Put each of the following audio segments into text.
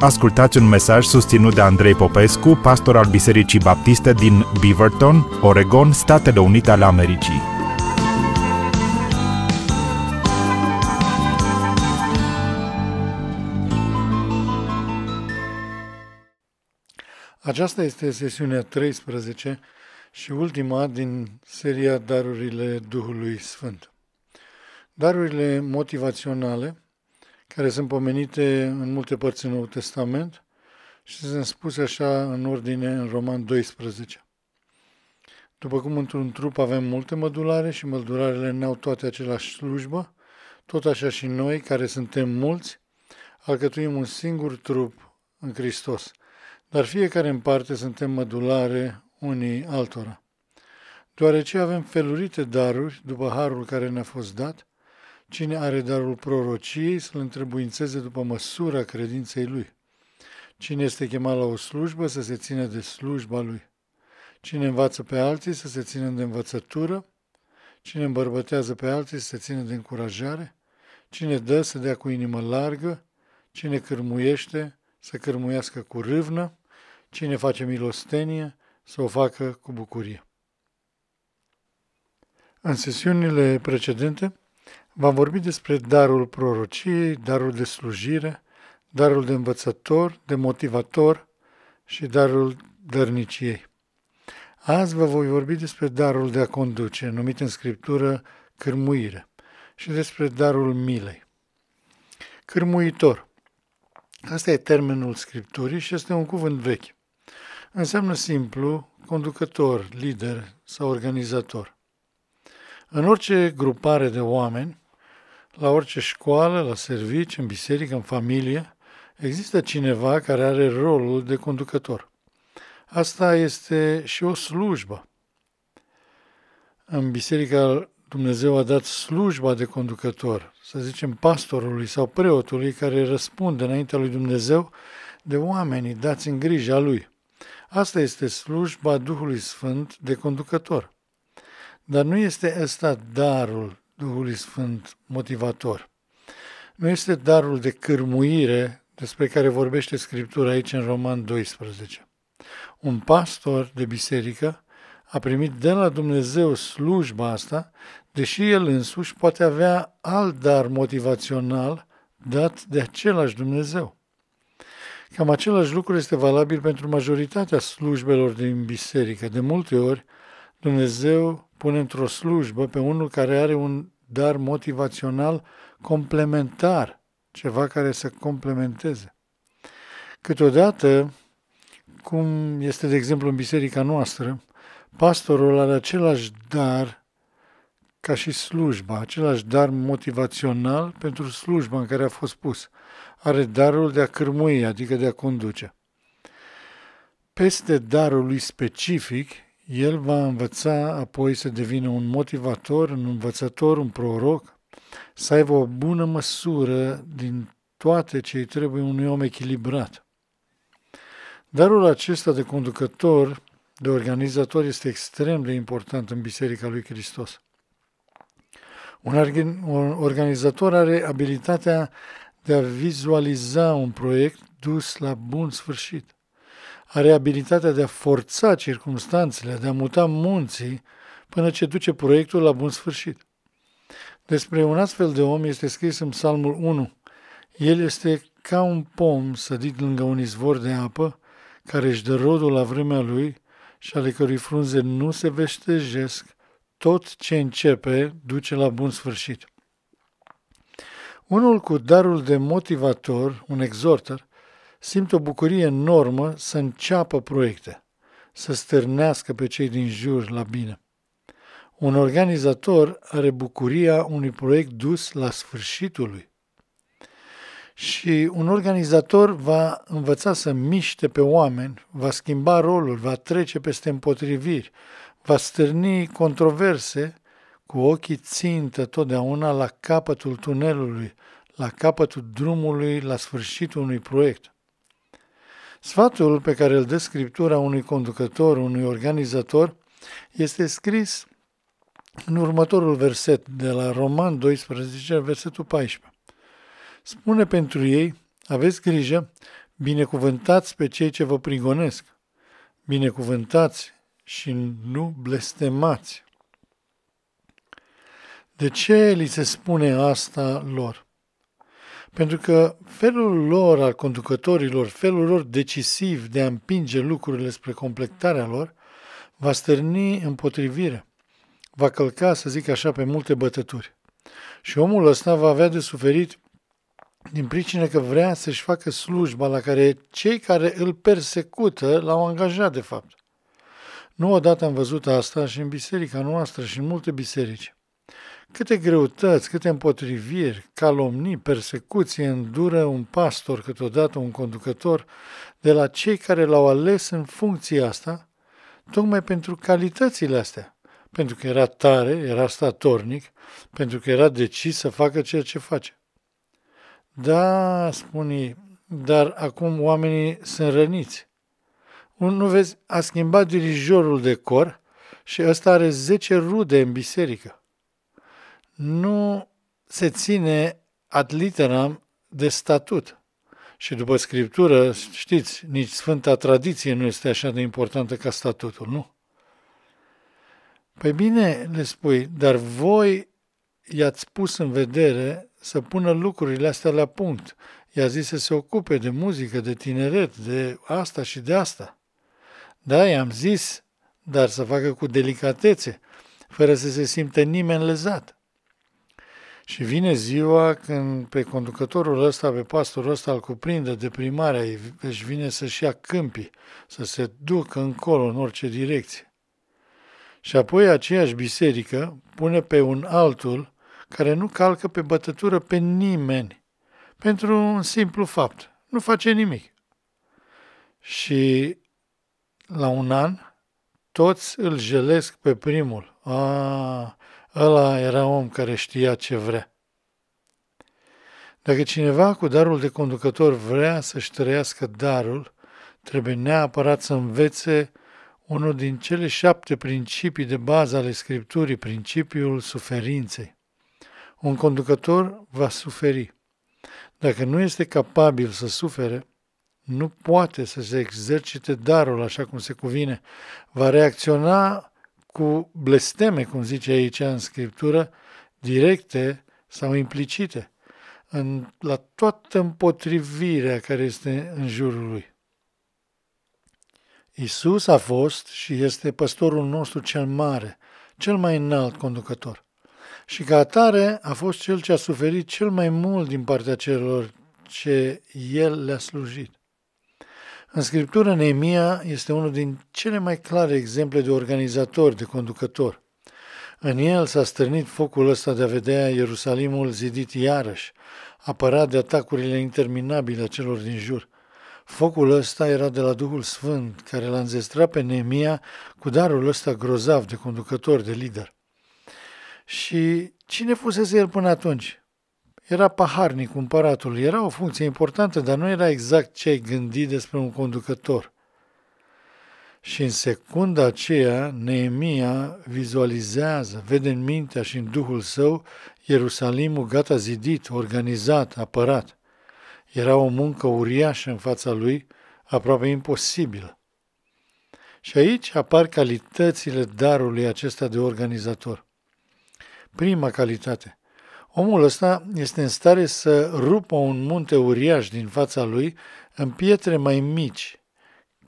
ascultați un mesaj susținut de Andrei Popescu, pastor al Bisericii Baptiste din Beaverton, Oregon, Statele Unite ale Americii. Aceasta este sesiunea 13 și ultima din seria Darurile Duhului Sfânt. Darurile motivaționale care sunt pomenite în multe părți în Noul Testament și sunt spuse așa în ordine în Roman 12. După cum într-un trup avem multe mădulare și mădularele ne au toate același slujbă, tot așa și noi, care suntem mulți, alcătuim un singur trup în Hristos, dar fiecare în parte suntem mădulare unii altora. Deoarece avem felurite daruri după harul care ne-a fost dat, Cine are darul prorociei să-l întrebuințeze după măsura credinței lui. Cine este chemat la o slujbă să se țină de slujba lui. Cine învață pe alții să se țină de învățătură. Cine îmbărbătează pe alții să se țină de încurajare. Cine dă să dea cu inimă largă. Cine cârmuiește să cârmuiască cu râvnă. Cine face milostenie să o facă cu bucurie. În sesiunile precedente V-am vorbit despre darul prorociei, darul de slujire, darul de învățător, de motivator și darul dărniciei. Azi vă voi vorbi despre darul de a conduce, numit în scriptură cârmuire, și despre darul milei. Cârmuitor. Asta e termenul scripturii și este un cuvânt vechi. Înseamnă simplu conducător, lider sau organizator. În orice grupare de oameni, la orice școală, la serviciu, în biserică, în familie, există cineva care are rolul de conducător. Asta este și o slujbă. În biserica Dumnezeu a dat slujba de conducător, să zicem pastorului sau preotului care răspunde înaintea lui Dumnezeu de oamenii dați în grija lui. Asta este slujba Duhului Sfânt de conducător. Dar nu este ăsta darul Duhului Sfânt motivator. Nu este darul de cârmuire despre care vorbește Scriptura aici în Roman 12. Un pastor de biserică a primit de la Dumnezeu slujba asta, deși el însuși poate avea alt dar motivațional dat de același Dumnezeu. Cam același lucru este valabil pentru majoritatea slujbelor din biserică. De multe ori, Dumnezeu pun într-o slujbă pe unul care are un dar motivațional complementar, ceva care să complementeze. Câteodată, cum este de exemplu în biserica noastră, pastorul are același dar ca și slujba, același dar motivațional pentru slujba în care a fost pus. Are darul de a cârmui, adică de a conduce. Peste darul lui specific el va învăța apoi să devină un motivator, un învățător, un proroc, să aibă o bună măsură din toate ce îi trebuie unui om echilibrat. Darul acesta de conducător, de organizator, este extrem de important în Biserica lui Hristos. Un organizator are abilitatea de a vizualiza un proiect dus la bun sfârșit are abilitatea de a forța circumstanțele, de a muta munții, până ce duce proiectul la bun sfârșit. Despre un astfel de om este scris în Psalmul 1. El este ca un pom sădit lângă un izvor de apă, care își dă rodul la vremea lui și ale cărui frunze nu se veștejesc, tot ce începe duce la bun sfârșit. Unul cu darul de motivator, un exhorter, simt o bucurie enormă să înceapă proiecte, să stârnească pe cei din jur la bine. Un organizator are bucuria unui proiect dus la sfârșitul lui. Și un organizator va învăța să miște pe oameni, va schimba rolul, va trece peste împotriviri, va stârni controverse cu ochii țintă totdeauna la capătul tunelului, la capătul drumului, la sfârșitul unui proiect. Sfatul pe care îl dă scriptura unui conducător, unui organizator, este scris în următorul verset de la Roman 12, versetul 14. Spune pentru ei, aveți grijă, binecuvântați pe cei ce vă prigonesc, binecuvântați și nu blestemați. De ce li se spune asta lor? Pentru că felul lor al conducătorilor, felul lor decisiv de a împinge lucrurile spre completarea lor, va stârni împotrivire, va călca, să zic așa, pe multe bătături. Și omul ăsta va avea de suferit din pricină că vrea să-și facă slujba la care cei care îl persecută l-au angajat, de fapt. Nu odată am văzut asta și în biserica noastră și în multe biserici. Câte greutăți, câte împotriviri, calomnii, persecuții îndură un pastor, câteodată un conducător, de la cei care l-au ales în funcția asta, tocmai pentru calitățile astea. Pentru că era tare, era statornic, pentru că era decis să facă ceea ce face. Da, spune, dar acum oamenii sunt răniți. Nu vezi, a schimbat dirijorul de cor și ăsta are 10 rude în biserică nu se ține ad literam de statut. Și după Scriptură, știți, nici Sfânta Tradiție nu este așa de importantă ca statutul, nu? Păi bine, le spui, dar voi i-ați pus în vedere să pună lucrurile astea la punct. I-a zis să se ocupe de muzică, de tineret, de asta și de asta. Da, i-am zis, dar să facă cu delicatețe, fără să se simte nimeni lezat. Și vine ziua când pe conducătorul ăsta, pe pastorul ăsta, îl cuprinde deprimarea, își vine să-și ia câmpii, să se ducă încolo, în orice direcție. Și apoi aceeași biserică pune pe un altul care nu calcă pe bătătură pe nimeni, pentru un simplu fapt. Nu face nimic. Și la un an, toți îl jelesc pe primul. A, ah, Ăla era om care știa ce vrea. Dacă cineva cu darul de conducător vrea să-și trăiască darul, trebuie neapărat să învețe unul din cele șapte principii de bază ale Scripturii, principiul suferinței. Un conducător va suferi. Dacă nu este capabil să sufere, nu poate să se exercite darul așa cum se cuvine. Va reacționa cu blesteme, cum zice aici în Scriptură, directe sau implicite, în, la toată împotrivirea care este în jurul lui. Isus a fost și este păstorul nostru cel mare, cel mai înalt conducător. Și ca atare a fost cel ce a suferit cel mai mult din partea celor ce el le-a slujit. În scriptură, Neemia este unul din cele mai clare exemple de organizator, de conducător. În el s-a stârnit focul ăsta de a vedea Ierusalimul zidit iarăși, apărat de atacurile interminabile a celor din jur. Focul ăsta era de la Duhul Sfânt, care l-a înzestrat pe Neemia cu darul ăsta grozav de conducător, de lider. Și cine fusese el până atunci? Era paharnic împăratul, era o funcție importantă, dar nu era exact ce ai gândi despre un conducător. Și în secunda aceea, Neemia vizualizează, vede în mintea și în duhul său Ierusalimul gata zidit, organizat, apărat. Era o muncă uriașă în fața lui, aproape imposibilă. Și aici apar calitățile darului acesta de organizator. Prima calitate, Omul ăsta este în stare să rupă un munte uriaș din fața lui în pietre mai mici,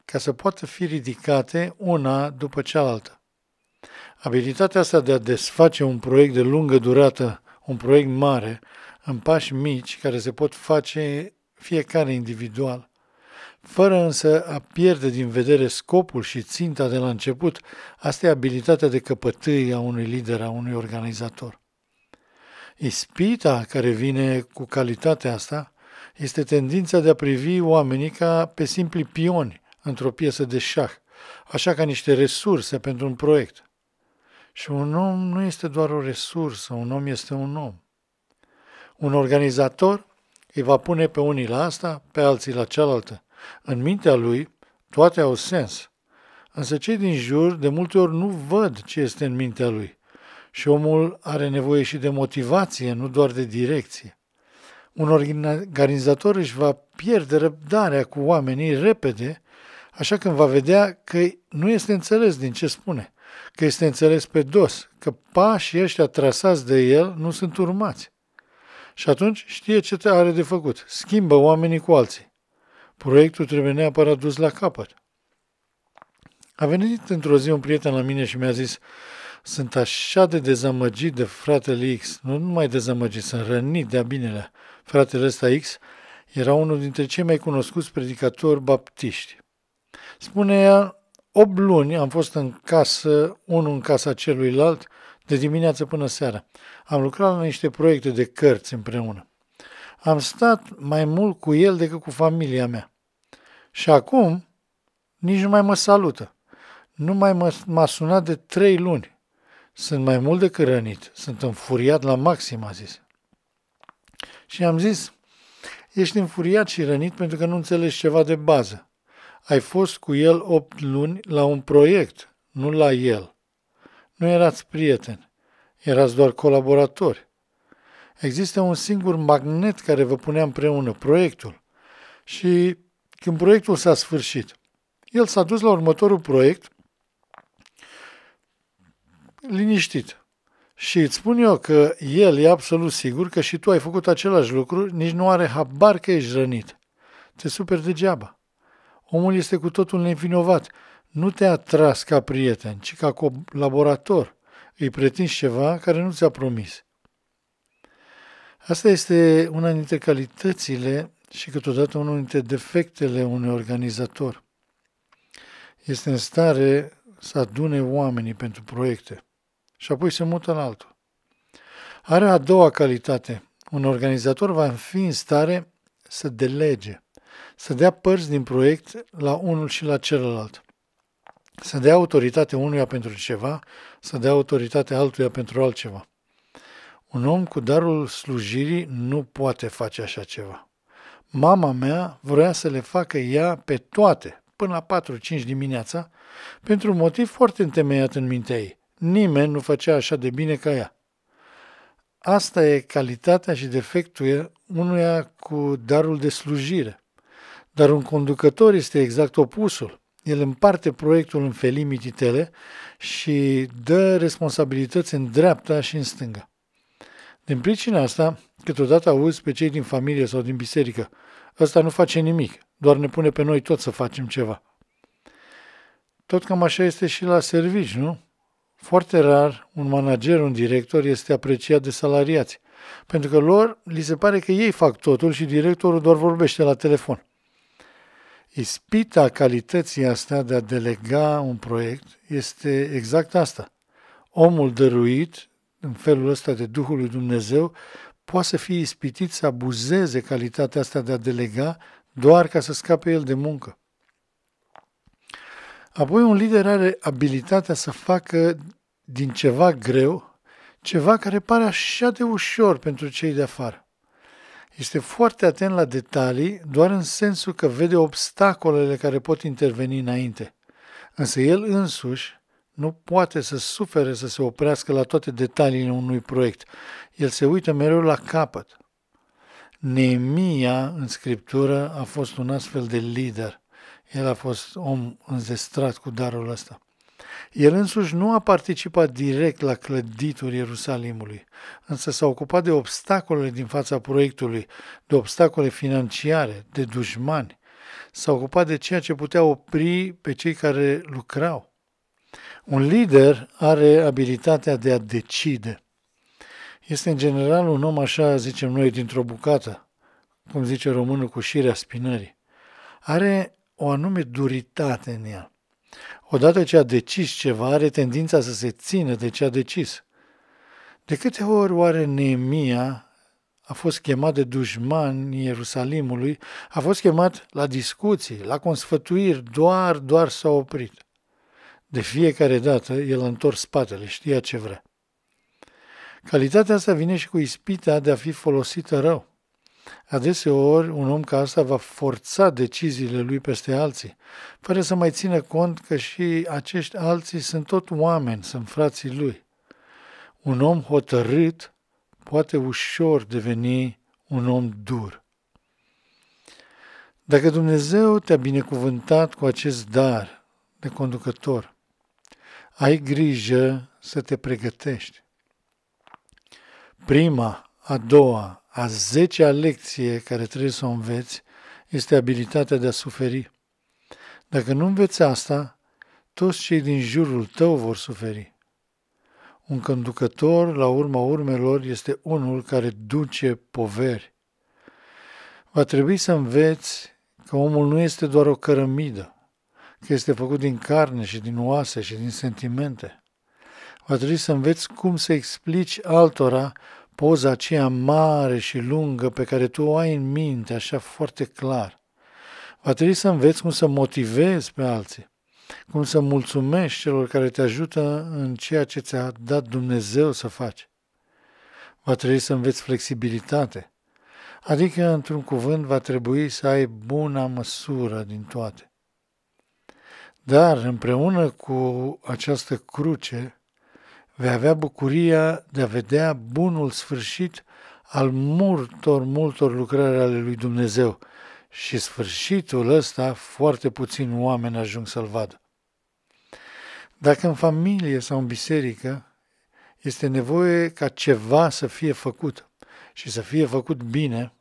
ca să poată fi ridicate una după cealaltă. Abilitatea asta de a desface un proiect de lungă durată, un proiect mare, în pași mici care se pot face fiecare individual, fără însă a pierde din vedere scopul și ținta de la început, asta e abilitatea de căpătâi a unui lider, a unui organizator. Ispita care vine cu calitatea asta este tendința de a privi oamenii ca pe simpli pioni într-o piesă de șah, așa ca niște resurse pentru un proiect. Și un om nu este doar o resursă, un om este un om. Un organizator îi va pune pe unii la asta, pe alții la cealaltă. În mintea lui, toate au sens. Însă cei din jur de multe ori nu văd ce este în mintea lui și omul are nevoie și de motivație, nu doar de direcție. Un organizator își va pierde răbdarea cu oamenii repede, așa când va vedea că nu este înțeles din ce spune, că este înțeles pe dos, că pașii ăștia trasați de el nu sunt urmați. Și atunci știe ce te are de făcut. Schimbă oamenii cu alții. Proiectul trebuie neapărat dus la capăt. A venit într-o zi un prieten la mine și mi-a zis, sunt așa de dezamăgit de fratele X, nu numai dezamăgit, sunt rănit de-a binelea. Fratele ăsta X era unul dintre cei mai cunoscuți predicatori baptiști. Spune ea, 8 luni am fost în casă, unul în casa celuilalt, de dimineață până seara. Am lucrat la niște proiecte de cărți împreună. Am stat mai mult cu el decât cu familia mea. Și acum nici nu mai mă salută. Nu mai m-a sunat de trei luni. Sunt mai mult decât rănit, sunt înfuriat la maxim, a zis. Și am zis, ești înfuriat și rănit pentru că nu înțelegi ceva de bază. Ai fost cu el opt luni la un proiect, nu la el. Nu erați prieteni, erați doar colaboratori. Există un singur magnet care vă punea împreună, proiectul. Și când proiectul s-a sfârșit, el s-a dus la următorul proiect liniștit. Și îți spun eu că el e absolut sigur că și tu ai făcut același lucru, nici nu are habar că ești rănit. Te super degeaba. Omul este cu totul nevinovat. Nu te-a tras ca prieten, ci ca colaborator. Îi pretinzi ceva care nu ți-a promis. Asta este una dintre calitățile și câteodată unul dintre defectele unui organizator. Este în stare să adune oamenii pentru proiecte și apoi se mută în altul. Are a doua calitate. Un organizator va fi în stare să delege, să dea părți din proiect la unul și la celălalt. Să dea autoritate unuia pentru ceva, să dea autoritate altuia pentru altceva. Un om cu darul slujirii nu poate face așa ceva. Mama mea vrea să le facă ea pe toate, până la 4-5 dimineața, pentru un motiv foarte întemeiat în mintea ei. Nimeni nu făcea așa de bine ca ea. Asta e calitatea și defectul unuia cu darul de slujire. Dar un conducător este exact opusul. El împarte proiectul în felimititele și dă responsabilități în dreapta și în stânga. Din pricina asta, câteodată auzi pe cei din familie sau din biserică, ăsta nu face nimic, doar ne pune pe noi toți să facem ceva. Tot cam așa este și la servici, nu? Foarte rar, un manager, un director este apreciat de salariați, pentru că lor li se pare că ei fac totul și directorul doar vorbește la telefon. Ispita calității asta de a delega un proiect este exact asta. Omul dăruit, în felul ăsta de Duhul lui Dumnezeu, poate să fie ispitit să abuzeze calitatea asta de a delega doar ca să scape el de muncă. Apoi un lider are abilitatea să facă din ceva greu ceva care pare așa de ușor pentru cei de afară. Este foarte atent la detalii, doar în sensul că vede obstacolele care pot interveni înainte. Însă el însuși nu poate să sufere să se oprească la toate detaliile unui proiect. El se uită mereu la capăt. Nemia în scriptură a fost un astfel de lider. El a fost om înzestrat cu darul ăsta. El însuși nu a participat direct la clăditul Ierusalimului, însă s-a ocupat de obstacolele din fața proiectului, de obstacole financiare, de dușmani. S-a ocupat de ceea ce putea opri pe cei care lucrau. Un lider are abilitatea de a decide. Este în general un om așa, zicem noi, dintr-o bucată, cum zice românul, cu șirea spinării. Are o anume duritate în ea. Odată ce a decis ceva, are tendința să se țină de ce a decis. De câte ori oare Neemia a fost chemat de dușman Ierusalimului, a fost chemat la discuții, la consfătuiri, doar, doar s-a oprit. De fiecare dată el a întors spatele, știa ce vrea. Calitatea asta vine și cu ispita de a fi folosită rău. Adeseori, un om ca asta va forța deciziile lui peste alții, fără să mai țină cont că și acești alții sunt tot oameni, sunt frații lui. Un om hotărât poate ușor deveni un om dur. Dacă Dumnezeu te-a binecuvântat cu acest dar de conducător, ai grijă să te pregătești. Prima, a doua, a zecea lecție care trebuie să o înveți este abilitatea de a suferi. Dacă nu înveți asta, toți cei din jurul tău vor suferi. Un conducător, la urma urmelor, este unul care duce poveri. Va trebui să înveți că omul nu este doar o cărămidă, că este făcut din carne și din oase și din sentimente. Va trebui să înveți cum să explici altora poza aceea mare și lungă pe care tu o ai în minte, așa foarte clar. Va trebui să înveți cum să motivezi pe alții, cum să mulțumești celor care te ajută în ceea ce ți-a dat Dumnezeu să faci. Va trebui să înveți flexibilitate, adică, într-un cuvânt, va trebui să ai buna măsură din toate. Dar, împreună cu această cruce, vei avea bucuria de a vedea bunul sfârșit al multor, multor lucrări ale lui Dumnezeu și sfârșitul ăsta foarte puțin oameni ajung să-l vadă. Dacă în familie sau în biserică este nevoie ca ceva să fie făcut și să fie făcut bine,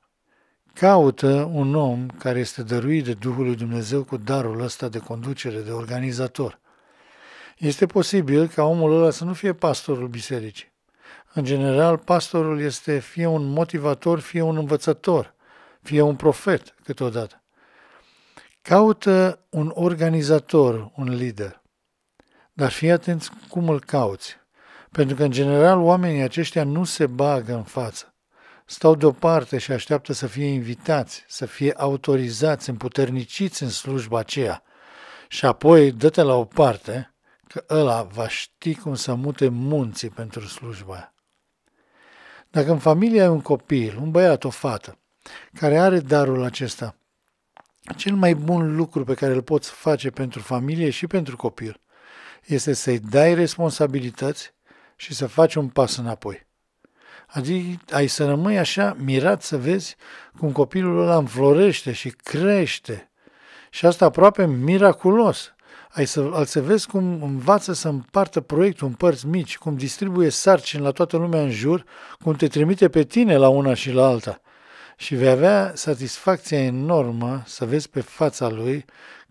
caută un om care este dăruit de Duhul lui Dumnezeu cu darul ăsta de conducere, de organizator. Este posibil ca omul ăla să nu fie pastorul bisericii. În general, pastorul este fie un motivator, fie un învățător, fie un profet câteodată. Caută un organizator, un lider. Dar fii atenți cum îl cauți. Pentru că, în general, oamenii aceștia nu se bagă în față. Stau deoparte și așteaptă să fie invitați, să fie autorizați, împuterniciți în slujba aceea. Și apoi dă-te la o parte – că ăla va ști cum să mute munții pentru slujba aia. Dacă în familie ai un copil, un băiat, o fată, care are darul acesta, cel mai bun lucru pe care îl poți face pentru familie și pentru copil este să-i dai responsabilități și să faci un pas înapoi. Adică ai să rămâi așa mirat să vezi cum copilul ăla înflorește și crește. Și asta aproape miraculos ai să, al să vezi cum învață să împartă proiectul în părți mici, cum distribuie sarcini la toată lumea în jur, cum te trimite pe tine la una și la alta. Și vei avea satisfacția enormă să vezi pe fața lui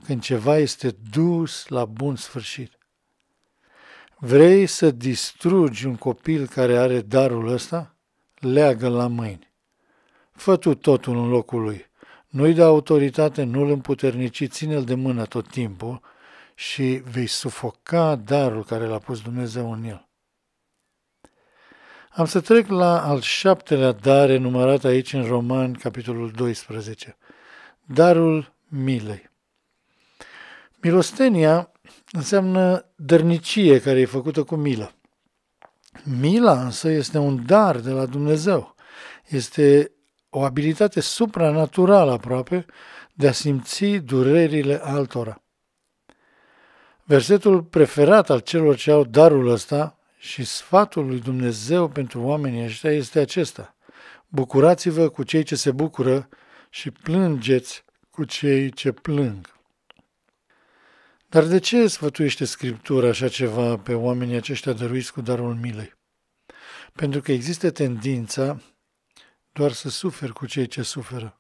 când ceva este dus la bun sfârșit. Vrei să distrugi un copil care are darul ăsta? Leagă la mâini. Fă tu totul în locul lui. Nu-i da autoritate, nu-l împuternici, ține-l de mână tot timpul, și vei sufoca darul care l-a pus Dumnezeu în el. Am să trec la al șaptelea dar enumerat aici în Roman, capitolul 12. Darul milei. Milostenia înseamnă dărnicie care e făcută cu milă. Mila însă este un dar de la Dumnezeu. Este o abilitate supranaturală aproape de a simți durerile altora. Versetul preferat al celor ce au darul ăsta și sfatul lui Dumnezeu pentru oamenii ăștia este acesta. Bucurați-vă cu cei ce se bucură și plângeți cu cei ce plâng. Dar de ce sfătuiește Scriptura așa ceva pe oamenii aceștia dăruiți cu darul milei? Pentru că există tendința doar să suferi cu cei ce suferă.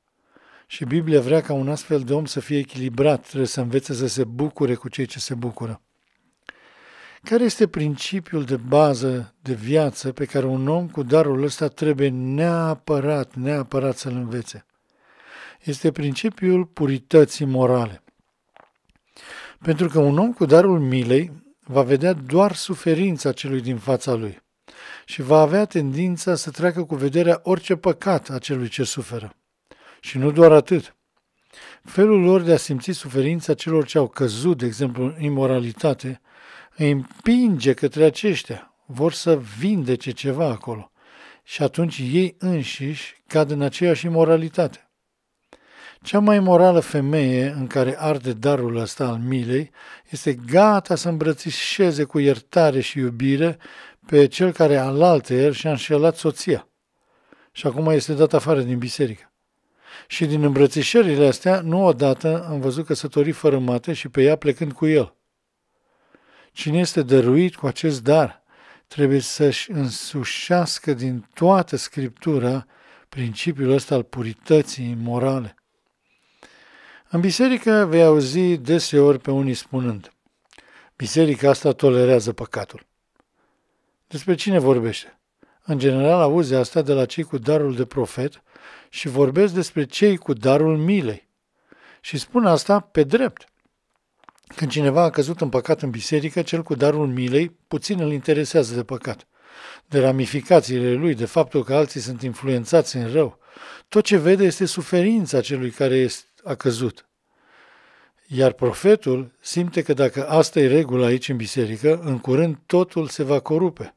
Și Biblia vrea ca un astfel de om să fie echilibrat, trebuie să învețe să se bucure cu cei ce se bucură. Care este principiul de bază de viață pe care un om cu darul ăsta trebuie neapărat, neapărat să-l învețe? Este principiul purității morale. Pentru că un om cu darul milei va vedea doar suferința celui din fața lui și va avea tendința să treacă cu vederea orice păcat a celui ce suferă. Și nu doar atât. Felul lor de a simți suferința celor ce au căzut, de exemplu, în imoralitate, îi împinge către aceștia. Vor să vindece ceva acolo. Și atunci ei înșiși cad în aceeași imoralitate. Cea mai morală femeie în care arde darul ăsta al milei este gata să îmbrățișeze cu iertare și iubire pe cel care alaltă el și-a înșelat soția. Și acum este dat afară din biserică. Și din îmbrățișările astea, nu odată am văzut căsătorii fără mate și pe ea plecând cu el. Cine este dăruit cu acest dar, trebuie să-și însușească din toată Scriptura principiul ăsta al purității morale. În biserică vei auzi deseori pe unii spunând, biserica asta tolerează păcatul. Despre cine vorbește? În general auzi asta de la cei cu darul de profet, și vorbesc despre cei cu darul milei. Și spun asta pe drept. Când cineva a căzut în păcat în biserică, cel cu darul milei puțin îl interesează de păcat, de ramificațiile lui, de faptul că alții sunt influențați în rău. Tot ce vede este suferința celui care a căzut. Iar profetul simte că dacă asta e regulă aici în biserică, în curând totul se va corupe.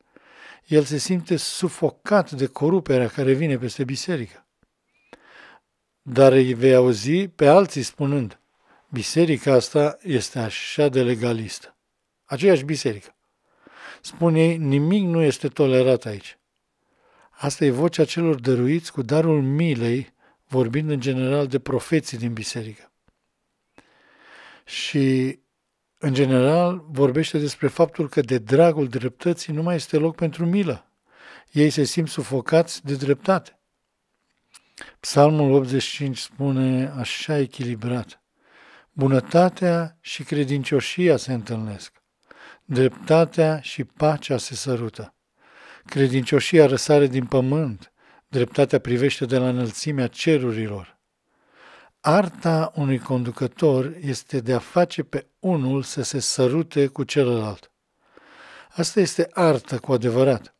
El se simte sufocat de coruperea care vine peste biserică dar îi vei auzi pe alții spunând, biserica asta este așa de legalistă. Aceeași biserică. spune ei, nimic nu este tolerat aici. Asta e vocea celor dăruiți cu darul milei, vorbind în general de profeții din biserică. Și, în general, vorbește despre faptul că de dragul dreptății nu mai este loc pentru milă. Ei se simt sufocați de dreptate. Psalmul 85 spune așa echilibrat. Bunătatea și credincioșia se întâlnesc. Dreptatea și pacea se sărută. Credincioșia răsare din pământ, dreptatea privește de la înălțimea cerurilor. Arta unui conducător este de a face pe unul să se sărute cu celălalt. Asta este artă cu adevărat.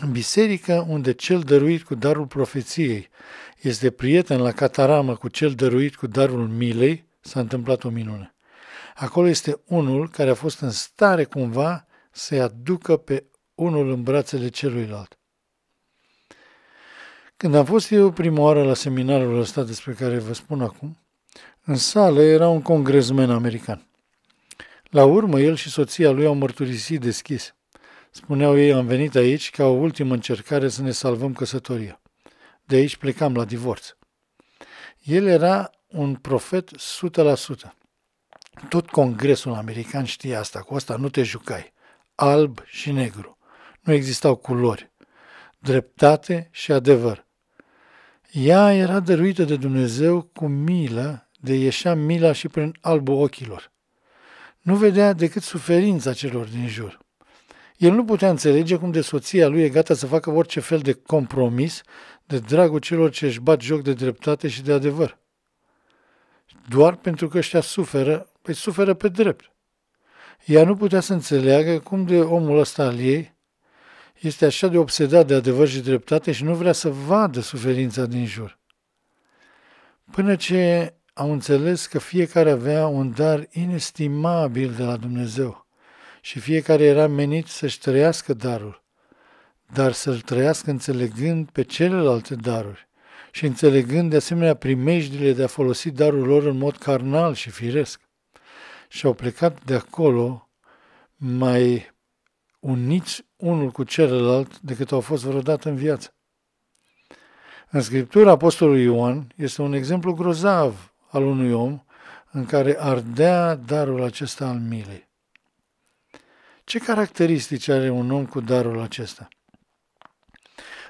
În biserică, unde cel dăruit cu darul profeției este prieten la cataramă cu cel dăruit cu darul milei, s-a întâmplat o minune. Acolo este unul care a fost în stare cumva să-i aducă pe unul în brațele celuilalt. Când am fost eu prima oară la seminarul ăsta despre care vă spun acum, în sală era un congresmen american. La urmă, el și soția lui au mărturisit deschis. Spuneau ei, am venit aici ca o ultimă încercare să ne salvăm căsătoria. De aici plecam la divorț. El era un profet 100%. Tot Congresul american știa asta, cu asta nu te jucai. Alb și negru. Nu existau culori. Dreptate și adevăr. Ea era dăruită de Dumnezeu cu milă, de ieșea mila și prin albul ochilor. Nu vedea decât suferința celor din jur. El nu putea înțelege cum de soția lui e gata să facă orice fel de compromis de dragul celor ce își bat joc de dreptate și de adevăr. Doar pentru că ăștia suferă, păi suferă pe drept. Ea nu putea să înțeleagă cum de omul ăsta al ei este așa de obsedat de adevăr și dreptate și nu vrea să vadă suferința din jur. Până ce au înțeles că fiecare avea un dar inestimabil de la Dumnezeu – și fiecare era menit să-și trăiască darul, dar să-l trăiască înțelegând pe celelalte daruri și înțelegând de asemenea primejdile de a folosi darul lor în mod carnal și firesc. Și au plecat de acolo mai uniți unul cu celălalt decât au fost vreodată în viață. În Scriptura Apostolului Ioan este un exemplu grozav al unui om în care ardea darul acesta al milei. Ce caracteristici are un om cu darul acesta?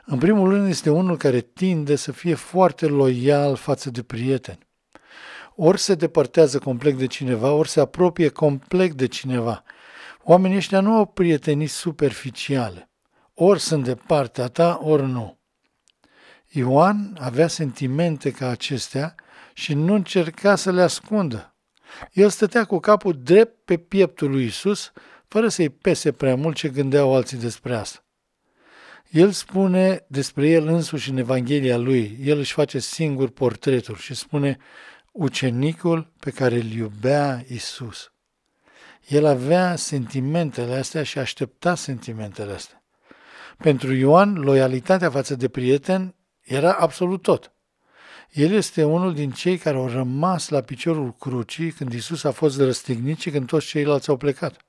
În primul rând este unul care tinde să fie foarte loial față de prieteni. Ori se depărtează complet de cineva, ori se apropie complet de cineva. Oamenii ăștia nu au prietenii superficiale. Ori sunt de partea ta, ori nu. Ioan avea sentimente ca acestea și nu încerca să le ascundă. El stătea cu capul drept pe pieptul lui Isus, fără să-i pese prea mult ce gândeau alții despre asta. El spune despre el însuși în Evanghelia lui, el își face singur portretul și spune ucenicul pe care îl iubea Isus. El avea sentimentele astea și aștepta sentimentele astea. Pentru Ioan, loialitatea față de prieten era absolut tot. El este unul din cei care au rămas la piciorul crucii când Isus a fost răstignit și când toți ceilalți au plecat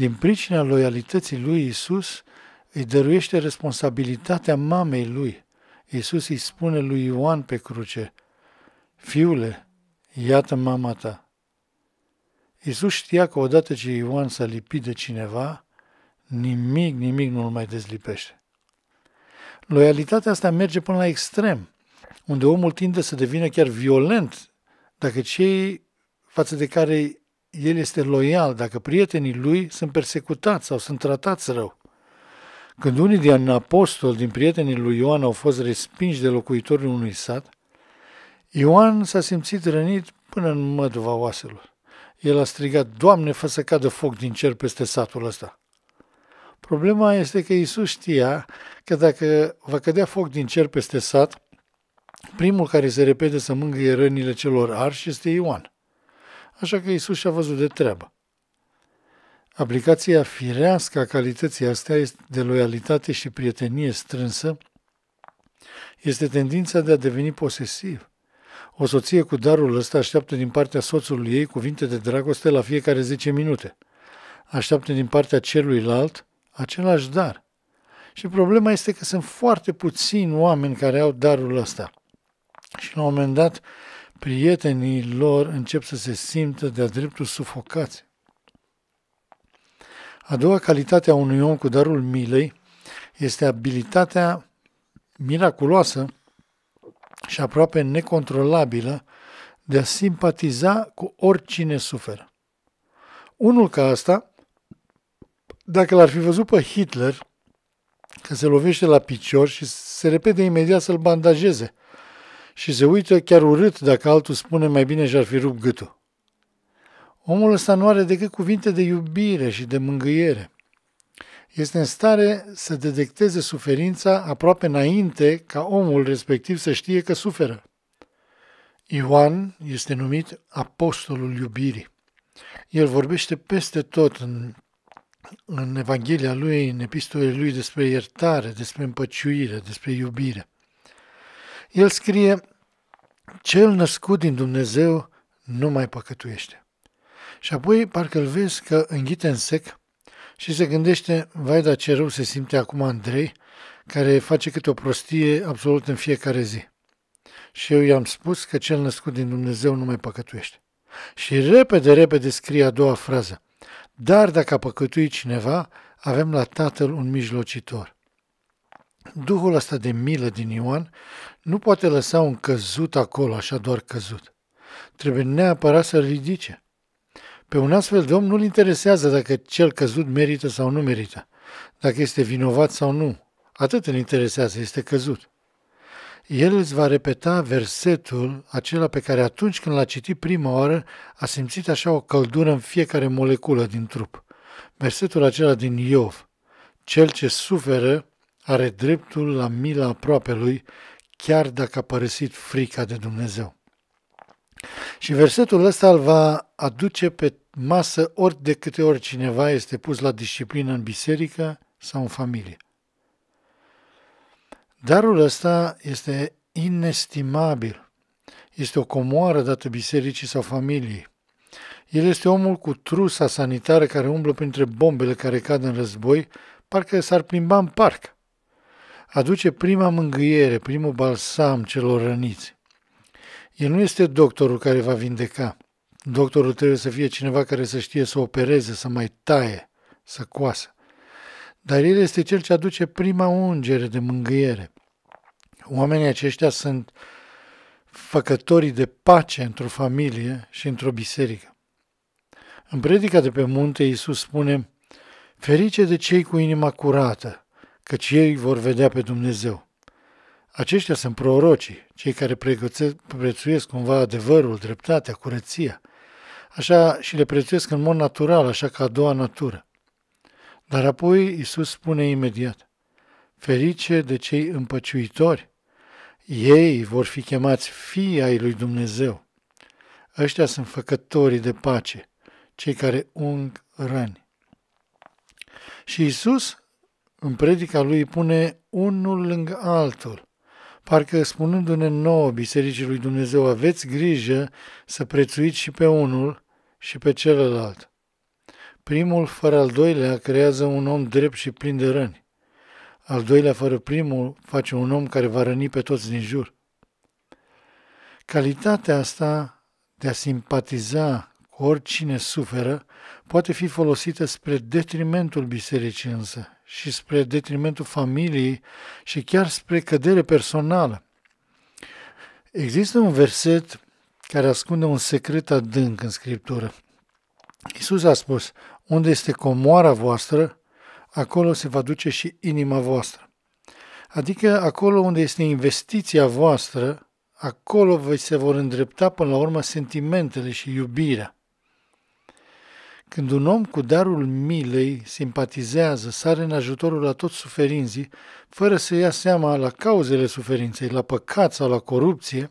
din pricina loialității lui Isus, îi dăruiește responsabilitatea mamei lui. Isus îi spune lui Ioan pe cruce, Fiule, iată mama ta. Isus știa că odată ce Ioan s-a lipit de cineva, nimic, nimic nu-l mai dezlipește. Loialitatea asta merge până la extrem, unde omul tinde să devină chiar violent dacă cei față de care el este loial dacă prietenii lui sunt persecutați sau sunt tratați rău. Când unii din apostoli, din prietenii lui Ioan, au fost respinși de locuitorii unui sat, Ioan s-a simțit rănit până în măduva oaselor. El a strigat, Doamne, fă să cadă foc din cer peste satul ăsta. Problema este că Isus știa că dacă va cădea foc din cer peste sat, primul care se repede să mângâie rănile celor arși este Ioan așa că Isus și-a văzut de treabă. Aplicația firească a calității astea de loialitate și prietenie strânsă este tendința de a deveni posesiv. O soție cu darul ăsta așteaptă din partea soțului ei cuvinte de dragoste la fiecare 10 minute. Așteaptă din partea celuilalt același dar. Și problema este că sunt foarte puțini oameni care au darul ăsta. Și la un moment dat prietenii lor încep să se simtă de-a dreptul sufocați. A doua calitate a unui om cu darul milei este abilitatea miraculoasă și aproape necontrolabilă de a simpatiza cu oricine suferă. Unul ca asta, dacă l-ar fi văzut pe Hitler, că se lovește la picior și se repede imediat să-l bandajeze, și se uită chiar urât dacă altul spune mai bine și-ar fi rupt gâtul. Omul ăsta nu are decât cuvinte de iubire și de mângâiere. Este în stare să detecteze suferința aproape înainte ca omul respectiv să știe că suferă. Ioan este numit Apostolul Iubirii. El vorbește peste tot în, în Evanghelia lui, în epistolele lui despre iertare, despre împăciuire, despre iubire. El scrie cel născut din Dumnezeu nu mai păcătuiește. Și apoi parcă îl vezi că înghite în sec și se gândește, vai da ce rău se simte acum Andrei, care face câte o prostie absolut în fiecare zi. Și eu i-am spus că cel născut din Dumnezeu nu mai păcătuiește. Și repede, repede scrie a doua frază. Dar dacă a păcătuit cineva, avem la Tatăl un mijlocitor. Duhul ăsta de milă din Ioan nu poate lăsa un căzut acolo, așa doar căzut. Trebuie neapărat să-l ridice. Pe un astfel de om nu-l interesează dacă cel căzut merită sau nu merită, dacă este vinovat sau nu. Atât îl interesează, este căzut. El îți va repeta versetul acela pe care atunci când l-a citit prima oară a simțit așa o căldură în fiecare moleculă din trup. Versetul acela din Iov. Cel ce suferă are dreptul la mila aproape lui chiar dacă a părăsit frica de Dumnezeu. Și versetul ăsta îl va aduce pe masă ori de câte ori cineva este pus la disciplină în biserică sau în familie. Darul ăsta este inestimabil. Este o comoară dată bisericii sau familiei. El este omul cu trusa sanitară care umblă printre bombele care cad în război, parcă s-ar plimba în parc aduce prima mângâiere, primul balsam celor răniți. El nu este doctorul care va vindeca. Doctorul trebuie să fie cineva care să știe să opereze, să mai taie, să coasă. Dar el este cel ce aduce prima ungere de mângâiere. Oamenii aceștia sunt făcătorii de pace într-o familie și într-o biserică. În predica de pe munte, Iisus spune, Ferice de cei cu inima curată, căci ei vor vedea pe Dumnezeu. Aceștia sunt prorocii, cei care prețuiesc cumva adevărul, dreptatea, curăția. Așa și le prețuiesc în mod natural, așa ca a doua natură. Dar apoi Isus spune imediat, ferice de cei împăciuitori, ei vor fi chemați fii ai lui Dumnezeu. Ăștia sunt făcătorii de pace, cei care ung răni. Și Isus în predica lui pune unul lângă altul, parcă spunându-ne nouă Bisericii lui Dumnezeu, aveți grijă să prețuiți și pe unul și pe celălalt. Primul fără al doilea creează un om drept și plin de răni. Al doilea fără primul face un om care va răni pe toți din jur. Calitatea asta de a simpatiza cu oricine suferă poate fi folosită spre detrimentul bisericii însă și spre detrimentul familiei și chiar spre cădere personală. Există un verset care ascunde un secret adânc în Scriptură. Isus a spus, unde este comoara voastră, acolo se va duce și inima voastră. Adică acolo unde este investiția voastră, acolo se vor îndrepta până la urmă sentimentele și iubirea. Când un om cu darul milei simpatizează, sare în ajutorul la toți suferinții, fără să ia seama la cauzele suferinței, la păcat sau la corupție,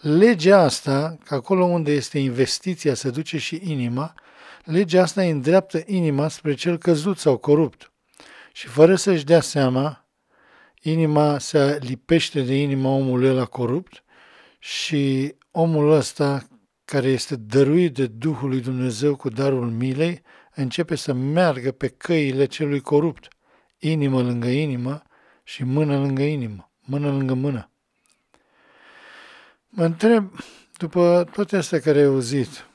legea asta, că acolo unde este investiția se duce și inima, legea asta îndreaptă inima spre cel căzut sau corupt. Și fără să-și dea seama, inima se lipește de inima omului la corupt și omul ăsta care este dăruit de Duhul lui Dumnezeu cu darul milei, începe să meargă pe căile celui corupt, inimă lângă inimă și mână lângă inimă, mână lângă mână. Mă întreb, după toate astea care ai auzit,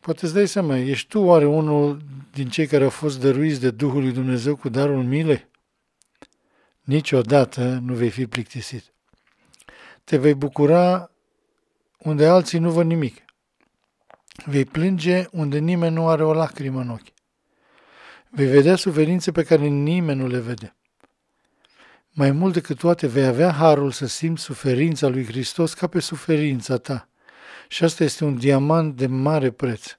poate îți dai seama, ești tu oare unul din cei care au fost dăruiți de Duhul lui Dumnezeu cu darul milei? Niciodată nu vei fi plictisit. Te vei bucura unde alții nu văd nimic. Vei plânge unde nimeni nu are o lacrimă în ochi. Vei vedea suferințe pe care nimeni nu le vede. Mai mult decât toate, vei avea harul să simți suferința lui Hristos ca pe suferința ta. Și asta este un diamant de mare preț.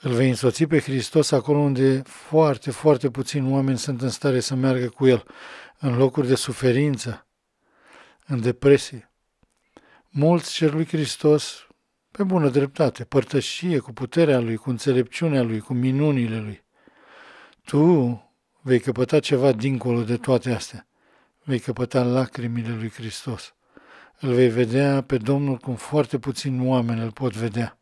Îl vei însoți pe Hristos acolo unde foarte, foarte puțini oameni sunt în stare să meargă cu El, în locuri de suferință, în depresie. Mulți cer lui Hristos pe bună dreptate, părtășie cu puterea Lui, cu înțelepciunea Lui, cu minunile Lui. Tu vei căpăta ceva dincolo de toate astea. Vei căpăta lacrimile Lui Hristos. Îl vei vedea pe Domnul cum foarte puțin oameni îl pot vedea.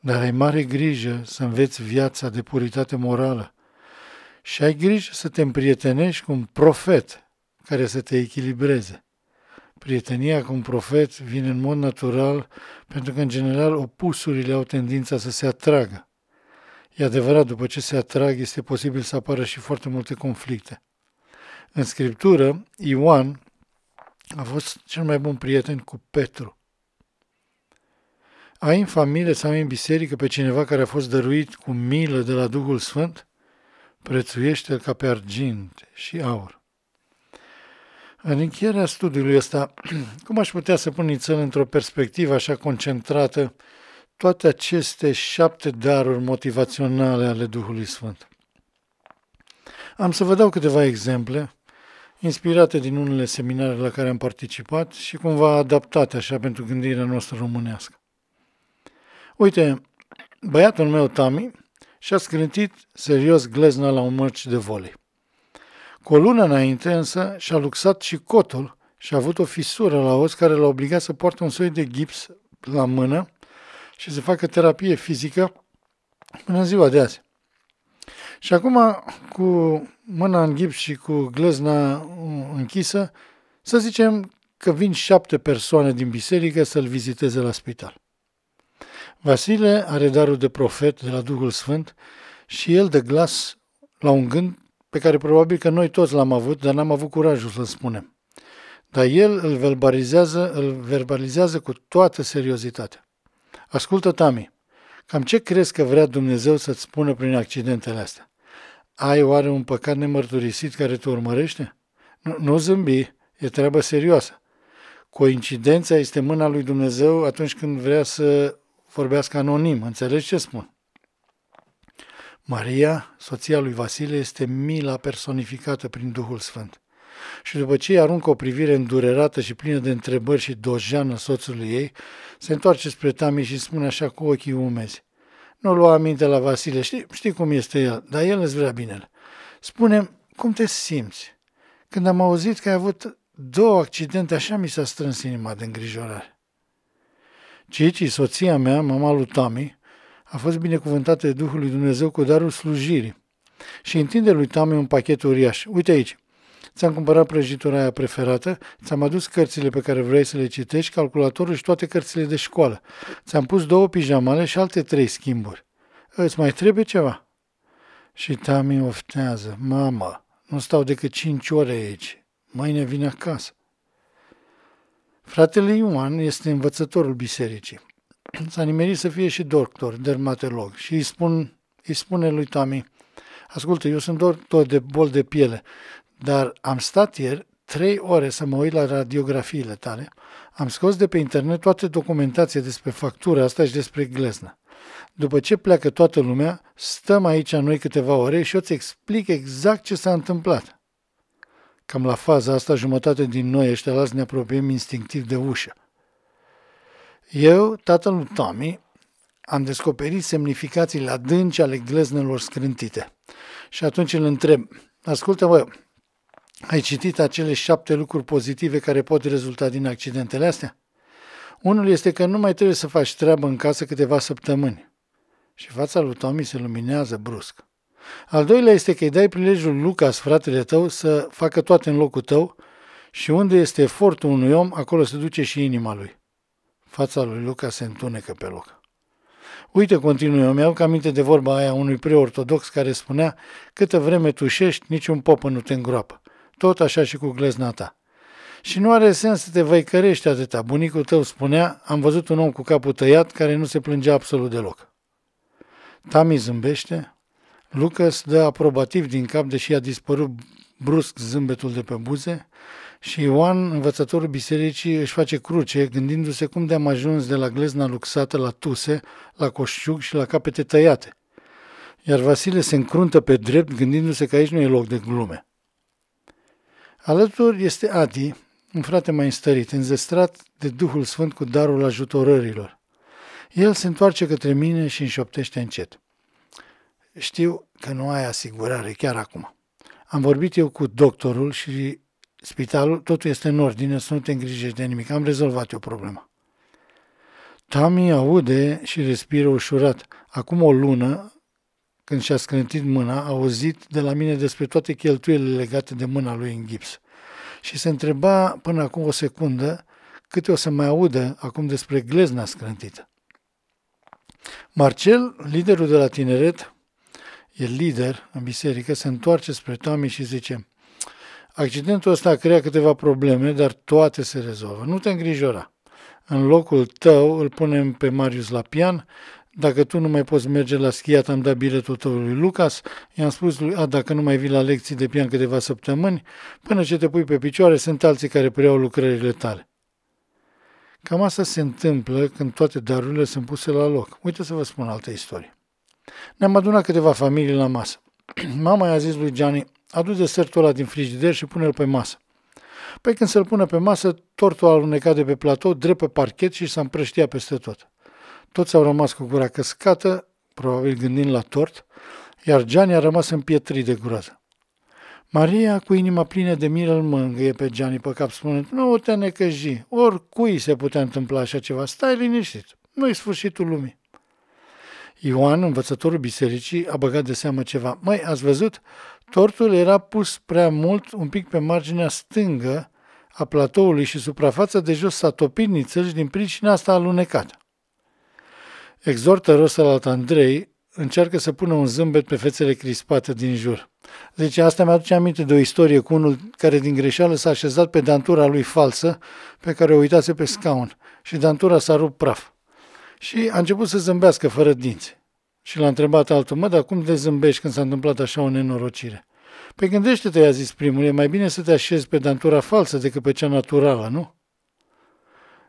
Dar ai mare grijă să înveți viața de puritate morală și ai grijă să te împrietenești cu un profet care să te echilibreze prietenia cu un profet vine în mod natural pentru că, în general, opusurile au tendința să se atragă. E adevărat, după ce se atrag, este posibil să apară și foarte multe conflicte. În scriptură, Ioan a fost cel mai bun prieten cu Petru. Ai în familie sau în biserică pe cineva care a fost dăruit cu milă de la Duhul Sfânt? Prețuiește-l ca pe argint și aur. În încheierea studiului ăsta, cum aș putea să pun nițel într-o perspectivă așa concentrată toate aceste șapte daruri motivaționale ale Duhului Sfânt? Am să vă dau câteva exemple inspirate din unele seminare la care am participat și cumva adaptate așa pentru gândirea noastră românească. Uite, băiatul meu, Tami, și-a scrântit serios glezna la un mărci de volei. Cu o lună înainte însă și-a luxat și cotul și a avut o fisură la os care l-a obligat să poartă un soi de gips la mână și să facă terapie fizică până în ziua de azi. Și acum, cu mâna în gips și cu glăzna uh, închisă, să zicem că vin șapte persoane din biserică să-l viziteze la spital. Vasile are darul de profet de la Duhul Sfânt și el de glas la un gând pe care probabil că noi toți l-am avut, dar n-am avut curajul să-l spunem. Dar el îl verbalizează, îl verbalizează cu toată seriozitatea. Ascultă, Tami, cam ce crezi că vrea Dumnezeu să-ți spună prin accidentele astea? Ai oare un păcat nemărturisit care te urmărește? Nu, nu zâmbi, e treabă serioasă. Coincidența este mâna lui Dumnezeu atunci când vrea să vorbească anonim, înțelegi ce spun? Maria, soția lui Vasile, este mila personificată prin Duhul Sfânt. Și după ce îi aruncă o privire îndurerată și plină de întrebări și dojeană soțului ei, se întoarce spre Tami și spune așa cu ochii umezi. Nu lua aminte la Vasile, știi, știi cum este el, dar el îți vrea binele. spune cum te simți? Când am auzit că ai avut două accidente, așa mi s-a strâns inima de îngrijorare. Cici, soția mea, mama lui Tami, a fost binecuvântată de Duhul lui Dumnezeu cu darul slujirii și întinde lui Tame un pachet uriaș. Uite aici, ți-am cumpărat prăjitura aia preferată, ți-am adus cărțile pe care vrei să le citești, calculatorul și toate cărțile de școală. Ți-am pus două pijamale și alte trei schimburi. Îți mai trebuie ceva? Și Tami oftează. Mama, nu stau decât cinci ore aici. Mâine vine acasă. Fratele Ioan este învățătorul bisericii. s-a nimerit să fie și doctor, dermatolog și îi, spun, îi spune lui Tami, ascultă, eu sunt doctor de bol de piele, dar am stat ieri trei ore să mă uit la radiografiile tale, am scos de pe internet toate documentația despre factura asta și despre gleznă. După ce pleacă toată lumea, stăm aici noi câteva ore și eu îți explic exact ce s-a întâmplat. Cam la faza asta, jumătate din noi ăștia las ne apropiem instinctiv de ușă. Eu, tatăl lui Tommy, am descoperit semnificațiile adânci ale gleznelor scrântite. Și atunci îl întreb, ascultă mă, ai citit acele șapte lucruri pozitive care pot rezulta din accidentele astea? Unul este că nu mai trebuie să faci treabă în casă câteva săptămâni. Și fața lui Tommy se luminează brusc. Al doilea este că îi dai prilejul Lucas, fratele tău, să facă toate în locul tău și unde este efortul unui om, acolo se duce și inima lui. Fața lui Luca se întunecă pe loc. Uite, eu Mi-am aminte de vorba aia unui preortodox care spunea, câtă vreme tușești, niciun popă nu te îngroapă. Tot așa și cu glezna ta. Și nu are sens să te văicărești atâta. Bunicul tău spunea, am văzut un om cu capul tăiat care nu se plângea absolut deloc. Tami zâmbește, Lucas dă aprobativ din cap, deși a dispărut brusc zâmbetul de pe buze, și Ioan, învățătorul bisericii, își face cruce gândindu-se cum de am ajuns de la glezna luxată la tuse, la coșciug și la capete tăiate. Iar Vasile se încruntă pe drept gândindu-se că aici nu e loc de glume. Alături este Adi, un frate mai înstărit, înzestrat de Duhul Sfânt cu darul ajutorărilor. El se întoarce către mine și îmi șoptește încet. Știu că nu ai asigurare chiar acum. Am vorbit eu cu doctorul și spitalul, totul este în ordine, să nu te îngrijești de nimic, am rezolvat eu problema. Tami aude și respiră ușurat. Acum o lună, când și-a scrântit mâna, a auzit de la mine despre toate cheltuielile legate de mâna lui în gips. Și se întreba până acum o secundă câte o să mai audă acum despre glezna scrântită. Marcel, liderul de la tineret, e lider în biserică, se întoarce spre Tami și zice Accidentul ăsta crea câteva probleme, dar toate se rezolvă. Nu te îngrijora. În locul tău îl punem pe Marius la pian. Dacă tu nu mai poți merge la schiat, am dat biletul tău lui Lucas. I-am spus lui, a, dacă nu mai vii la lecții de pian câteva săptămâni, până ce te pui pe picioare, sunt alții care preiau lucrările tale. Cam asta se întâmplă când toate darurile sunt puse la loc. Uite să vă spun altă istorie. Ne-am adunat câteva familii la masă. Mama i-a zis lui Gianni, adu desertul ăla din frigider și pune-l pe masă. Păi când se-l pune pe masă, tortul a alunecat de pe platou, drept pe parchet și s-a împrăștiat peste tot. Toți au rămas cu gura căscată, probabil gândind la tort, iar Gianni a rămas în pietri de groază. Maria, cu inima plină de miră, îl mângâie pe Gianni pe cap, spunând, nu te necăji, oricui se putea întâmpla așa ceva, stai liniștit, nu-i sfârșitul lumii. Ioan, învățătorul bisericii, a băgat de seamă ceva. Mai ați văzut? Tortul era pus prea mult, un pic pe marginea stângă a platoului și suprafața de jos s-a topit nițel și din pricina asta a alunecat. Rosal Rosalat Andrei, încearcă să pună un zâmbet pe fețele crispate din jur. Zice, asta mi-aduce aminte de o istorie cu unul care din greșeală s-a așezat pe dantura lui falsă, pe care o uitase pe scaun, și dantura s-a rupt praf. Și a început să zâmbească fără dinți. Și l-a întrebat altul, mă, dar cum te zâmbești când s-a întâmplat așa o nenorocire? Păi gândește-te, i-a zis primul, e mai bine să te așezi pe dantura falsă decât pe cea naturală, nu?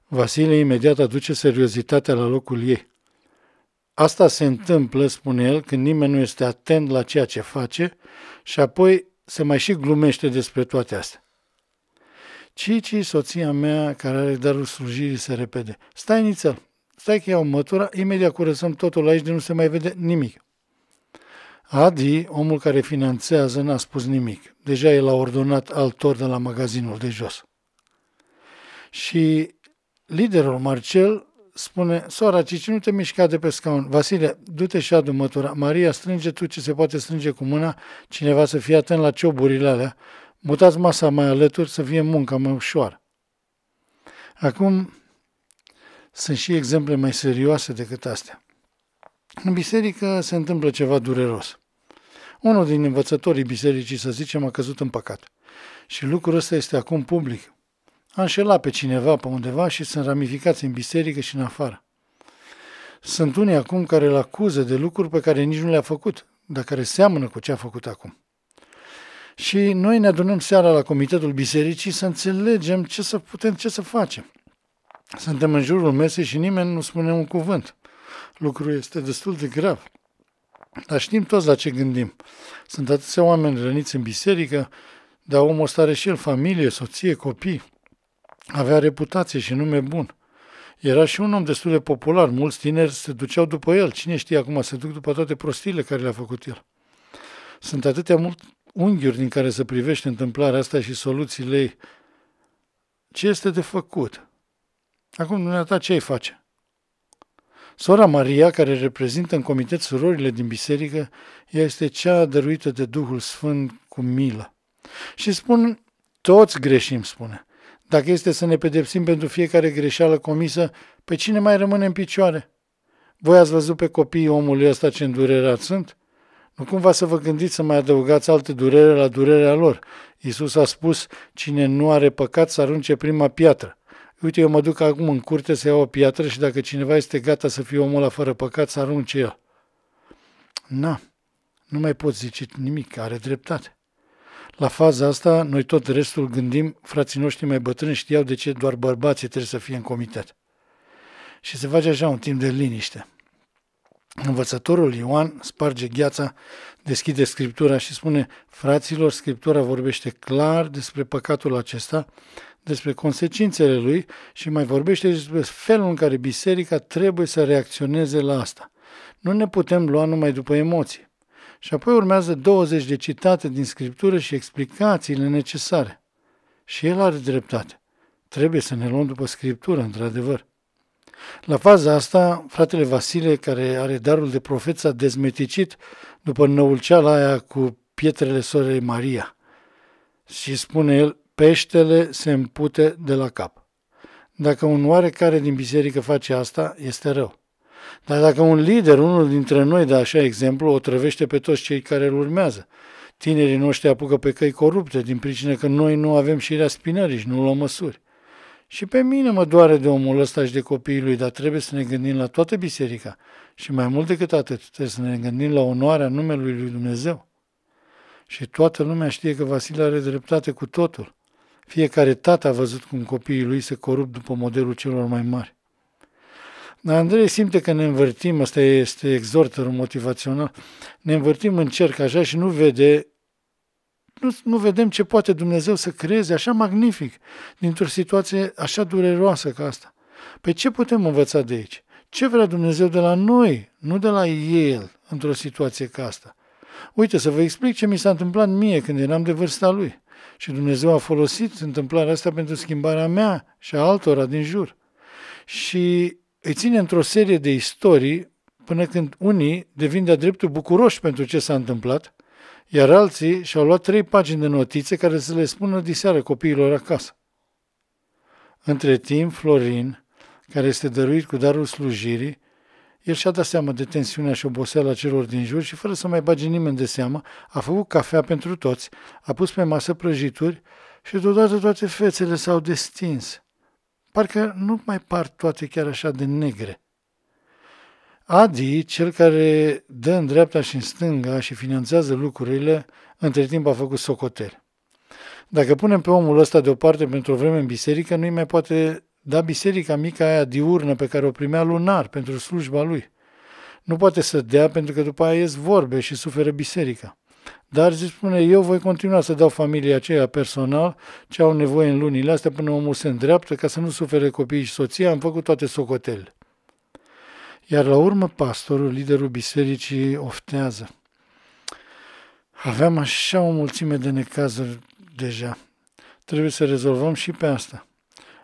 Vasile imediat aduce seriozitatea la locul ei. Asta se întâmplă, spune el, când nimeni nu este atent la ceea ce face și apoi se mai și glumește despre toate astea. Cici, soția mea, care are darul slujirii, se repede. Stai nițel, Stai că iau mătura, imediat curățăm totul aici de nu se mai vede nimic. Adi, omul care finanțează, n-a spus nimic. Deja el a ordonat altor de la magazinul de jos. Și liderul Marcel spune, sora ce nu te mișca de pe scaun. Vasile, du-te și adu mătura. Maria, strânge tu ce se poate strânge cu mâna. Cineva să fie atent la cioburile alea. Mutați masa mai alături să fie munca mai ușoară. Acum, sunt și exemple mai serioase decât astea. În biserică se întâmplă ceva dureros. Unul din învățătorii bisericii, să zicem, a căzut în păcat. Și lucrul ăsta este acum public. A înșelat pe cineva pe undeva și sunt ramificați în biserică și în afară. Sunt unii acum care îl acuză de lucruri pe care nici nu le-a făcut, dar care seamănă cu ce a făcut acum. Și noi ne adunăm seara la comitetul bisericii să înțelegem ce să putem, ce să facem. Suntem în jurul mesei și nimeni nu spune un cuvânt. Lucrul este destul de grav. Dar știm toți la ce gândim. Sunt atâția oameni răniți în biserică, dar omul ăsta are și el familie, soție, copii. Avea reputație și nume bun. Era și un om destul de popular, mulți tineri se duceau după el. Cine știe acum, se duc după toate prostiile care le-a făcut el. Sunt atâtea mult unghiuri din care să privește întâmplarea asta și soluțiile ei. Ce este de făcut? Acum, dumneata, ce ai face? Sora Maria, care reprezintă în comitet surorile din biserică, ea este cea dăruită de Duhul Sfânt cu milă. Și spun, toți greșim, spune. Dacă este să ne pedepsim pentru fiecare greșeală comisă, pe cine mai rămâne în picioare? Voi ați văzut pe copiii omului ăsta ce îndurerat sunt? Nu cumva să vă gândiți să mai adăugați alte durere la durerea lor. Iisus a spus, cine nu are păcat să arunce prima piatră. Uite, eu mă duc acum în curte să iau o piatră și dacă cineva este gata să fie omul ăla fără păcat, să arunce el. Na, nu mai pot zice nimic, are dreptate. La faza asta, noi tot restul gândim, frații noștri mai bătrâni știau de ce doar bărbații trebuie să fie în comitet. Și se face așa un timp de liniște. Învățătorul Ioan sparge gheața, deschide Scriptura și spune, fraților, Scriptura vorbește clar despre păcatul acesta, despre consecințele lui și mai vorbește despre felul în care biserica trebuie să reacționeze la asta. Nu ne putem lua numai după emoții. Și apoi urmează 20 de citate din scriptură și explicațiile necesare. Și el are dreptate. Trebuie să ne luăm după scriptură, într-adevăr. La faza asta, fratele Vasile, care are darul de profet, s-a dezmeticit după năulceala aia cu pietrele sorei Maria. Și spune el, Peștele se împute de la cap. Dacă un oarecare din biserică face asta, este rău. Dar dacă un lider, unul dintre noi de așa exemplu, o trăvește pe toți cei care îl urmează, tinerii noștri apucă pe căi corupte din pricină că noi nu avem șirea spinării și nu luăm măsuri. Și pe mine mă doare de omul ăsta și de copiii lui, dar trebuie să ne gândim la toată biserica și mai mult decât atât, trebuie să ne gândim la onoarea numelui lui Dumnezeu. Și toată lumea știe că Vasile are dreptate cu totul. Fiecare tată a văzut cum copiii lui se corup după modelul celor mai mari. Dar Andrei simte că ne învârtim, asta este exhorterul motivațional, ne învârtim în cerc așa și nu vede nu, nu vedem ce poate Dumnezeu să creeze așa magnific dintr-o situație așa dureroasă ca asta. Pe păi ce putem învăța de aici? Ce vrea Dumnezeu de la noi, nu de la El, într-o situație ca asta? Uite să vă explic ce mi s-a întâmplat mie când eram de vârsta lui. Și Dumnezeu a folosit întâmplarea asta pentru schimbarea mea și a altora din jur. Și îi ține într-o serie de istorii până când unii devin de-a dreptul bucuroși pentru ce s-a întâmplat, iar alții și-au luat trei pagini de notițe care să le spună diseară copiilor acasă. Între timp, Florin, care este dăruit cu darul slujirii, el și-a dat seama de tensiunea și oboseala celor din jur și, fără să mai bage nimeni de seamă, a făcut cafea pentru toți, a pus pe masă prăjituri și deodată toate fețele s-au destins. Parcă nu mai par toate chiar așa de negre. Adi, cel care dă în dreapta și în stânga și finanțează lucrurile, între timp a făcut socoteri. Dacă punem pe omul ăsta deoparte pentru o vreme în biserică, nu-i mai poate da biserica mică aia diurnă pe care o primea lunar pentru slujba lui. Nu poate să dea pentru că după aia ies vorbe și suferă biserica. Dar zice, spune, eu voi continua să dau familiei aceea personal ce au nevoie în lunile astea până omul se îndreaptă ca să nu sufere copiii și soția, am făcut toate socotele. Iar la urmă pastorul, liderul bisericii, oftează. Aveam așa o mulțime de necazuri deja. Trebuie să rezolvăm și pe asta.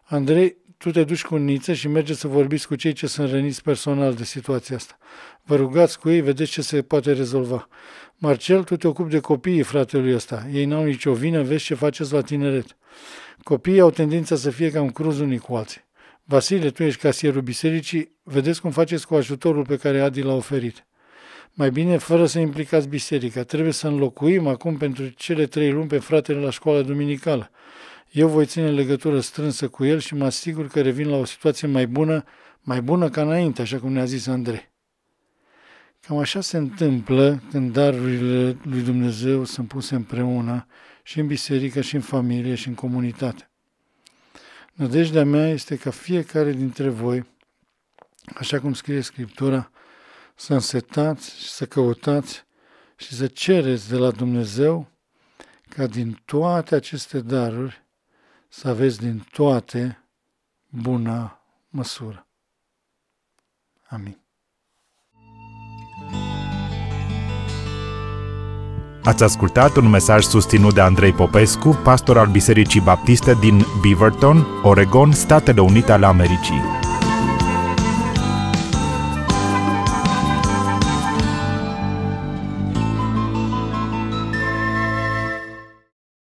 Andrei tu te duci cu Niță și mergeți să vorbiți cu cei ce sunt răniți personal de situația asta. Vă rugați cu ei, vedeți ce se poate rezolva. Marcel, tu te ocupi de copiii fratelui ăsta. Ei n-au nicio vină, vezi ce faceți la tineret. Copiii au tendința să fie cam cruz unii cu alții. Vasile, tu ești casierul bisericii, vedeți cum faceți cu ajutorul pe care Adi l-a oferit. Mai bine, fără să implicați biserica, trebuie să înlocuim acum pentru cele trei luni pe fratele la școala duminicală. Eu voi ține legătură strânsă cu el și mă asigur că revin la o situație mai bună, mai bună ca înainte, așa cum ne-a zis Andrei. Cam așa se întâmplă când darurile lui Dumnezeu sunt puse împreună și în biserică, și în familie, și în comunitate. Nădejdea mea este ca fiecare dintre voi, așa cum scrie Scriptura, să însetați și să căutați și să cereți de la Dumnezeu ca din toate aceste daruri să aveți din toate bună măsură. Amin. Ați ascultat un mesaj susținut de Andrei Popescu, pastor al Bisericii Baptiste din Beaverton, Oregon, Statele Unite ale Americii.